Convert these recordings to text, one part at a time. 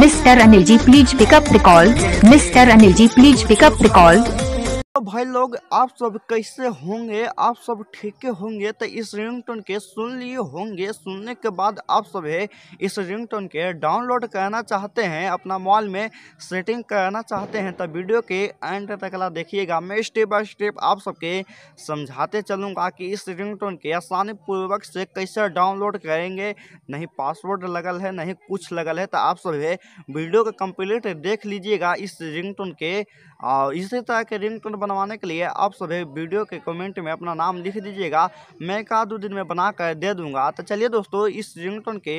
Mr. Anil ji, please pick up the call. Mr. Anil ji, please pick up the call. भाई लोग आप सब कैसे होंगे आप सब ठीक होंगे तो इस रिंगटोन के सुन लिए होंगे सुनने के बाद आप सब इस रिंगटोन के डाउनलोड करना चाहते हैं अपना मॉल में सेटिंग करना चाहते हैं तो वीडियो के एंड तक देखिएगा मैं स्टेप बाय स्टेप आप सबके समझाते चलूँगा कि इस रिंगटोन के आसानी पूर्वक से कैसे डाउनलोड करेंगे नहीं पासवर्ड लगल है नहीं कुछ लगल है तो आप सब वीडियो का कम्प्लीट देख लीजिएगा इस रिंगटोन के इसी तरह के रिंगटोन बनवा बनवाने के लिए आप सभी वीडियो के कमेंट में अपना नाम लिख दीजिएगा मैं एक दो दिन में बना कर दे दूंगा तो चलिए दोस्तों इस रिंगटोन के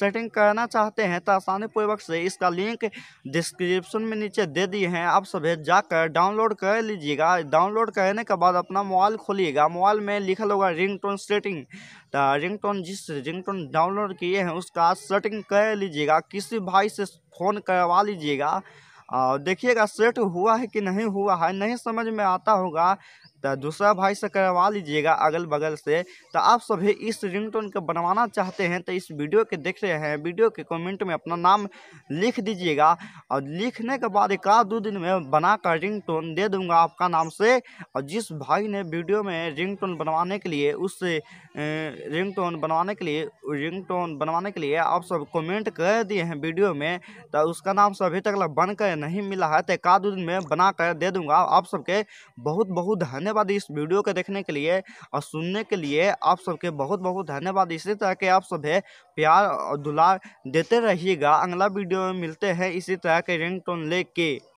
सेटिंग करना चाहते हैं तो आसानी पूर्वक से इसका लिंक डिस्क्रिप्शन में नीचे दे दिए हैं आप सभी जाकर डाउनलोड कर लीजिएगा डाउनलोड करने के बाद अपना मोबाइल खोलिएगा मोबाइल में लिखा होगा टोन सेटिंग तो रिंगटोन जिस टोन डाउनलोड किए हैं उसका सेटिंग कर लीजिएगा किसी भाई से फ़ोन करवा लीजिएगा और देखिएगा सेट हुआ है कि नहीं हुआ है नहीं समझ में आता होगा तो दूसरा भाई से करवा लीजिएगा अगल बगल से तो आप सभी इस रिंगटोन को बनवाना चाहते हैं तो इस वीडियो के देख रहे हैं वीडियो के कमेंट में अपना नाम लिख दीजिएगा और लिखने के बाद एक आध दो दिन में बना कर रिंगटोन दे दूंगा आपका नाम से और जिस भाई ने वीडियो में रिंगटोन बनवाने के लिए उस रिंगटोन बनवाने के लिए टोन बनवाने के लिए आप सब कमेंट कर दिए हैं वीडियो में तो उसका नाम से अभी तक बनकर नहीं मिला है तो एक आध दिन में बना कर दे दूंगा आप सबके बहुत बहुत धन्यवाद धन्यवाद इस वीडियो को देखने के लिए और सुनने के लिए आप सबके बहुत बहुत धन्यवाद इसी तरह के आप सभी प्यार और दुलार देते रहिएगा अगला वीडियो में मिलते हैं इसी तरह के रिंग टोन ले के